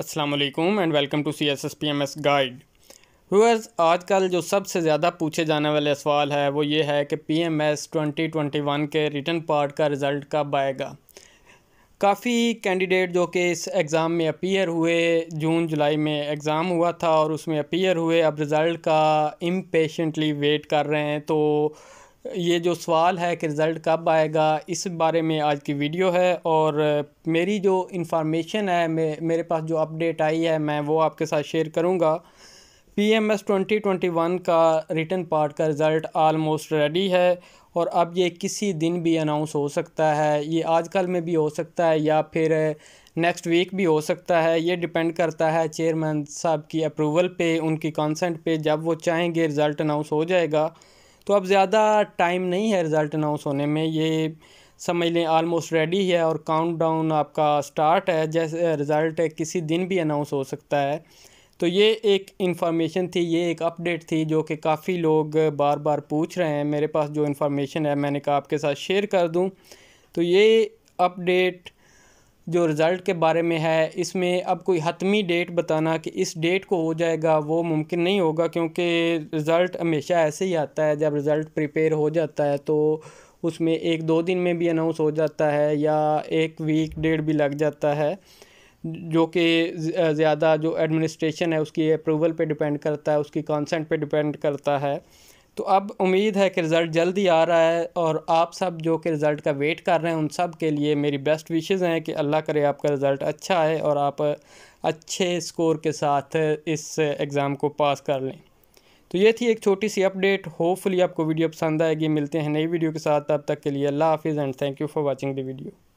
Aslam and welcome to C S S P M S guide viewers कल जो सबसे ज़्यादा पूछे जाने वाले सवाल है वो ये है कि P M S twenty twenty one के रिटर्न पार्ट का रिज़ल्ट कब आएगा काफ़ी कैंडिडेट जो कि इस एग्ज़ाम में अपीयर हुए जून जुलाई में एग्ज़ाम हुआ था और उसमें अपीयर हुए अब रिज़ल्ट का इम्पेशेंटली वेट कर रहे हैं तो ये जो सवाल है कि रिज़ल्ट कब आएगा इस बारे में आज की वीडियो है और मेरी जो इन्फॉर्मेशन है मे, मेरे पास जो अपडेट आई है मैं वो आपके साथ शेयर करूँगा P M S twenty twenty one का रिटर्न पार्ट का रिज़ल्ट आलमोस्ट रेडी है और अब ये किसी दिन भी अनाउंस हो सकता है ये आजकल में भी हो सकता है या फिर नेक्स्ट वीक भी हो सकता है ये डिपेंड करता है चेयरमैन साहब की अप्रूवल पे उनकी कंसेंट पे जब वो चाहेंगे रिज़ल्ट अनाउंस हो जाएगा तो अब ज़्यादा टाइम नहीं है रिज़ल्ट अनाउंस होने में ये समझ लें आलमोस्ट रेडी है और काउंटडाउन आपका स्टार्ट है जैसे रिज़ल्ट किसी दिन भी अनाउंस हो सकता है तो ये एक इन्फॉर्मेशन थी ये एक अपडेट थी जो कि काफ़ी लोग बार बार पूछ रहे हैं मेरे पास जो इन्फॉर्मेशन है मैंने कहा आपके साथ शेयर कर दूँ तो ये अपडेट जो रिज़ल्ट के बारे में है इसमें अब कोई हतमी डेट बताना कि इस डेट को हो जाएगा वो मुमकिन नहीं होगा क्योंकि रिज़ल्ट हमेशा ऐसे ही आता है जब रिज़ल्ट प्रिपेयर हो जाता है तो उसमें एक दो दिन में भी अनाउंस हो जाता है या एक वीक डेढ़ भी लग जाता है जो कि ज़्यादा जो एडमिनिस्ट्रेशन है उसकी अप्रूवल पे डिपेंड करता है उसकी कंसेंट पे डिपेंड करता है तो अब उम्मीद है कि रिज़ल्ट जल्दी आ रहा है और आप सब जो कि रिज़ल्ट का वेट कर रहे हैं उन सब के लिए मेरी बेस्ट विशेज़ हैं कि अल्लाह करे आपका रिज़ल्ट अच्छा है और आप अच्छे स्कोर के साथ इस एग्ज़ाम को पास कर लें तो ये थी एक छोटी सी अपडेट होपफुली आपको वीडियो पसंद आएगी मिलते हैं नई वीडियो के साथ तब तक के लिए अल्लाह हाफिज़ and thank you for watching the video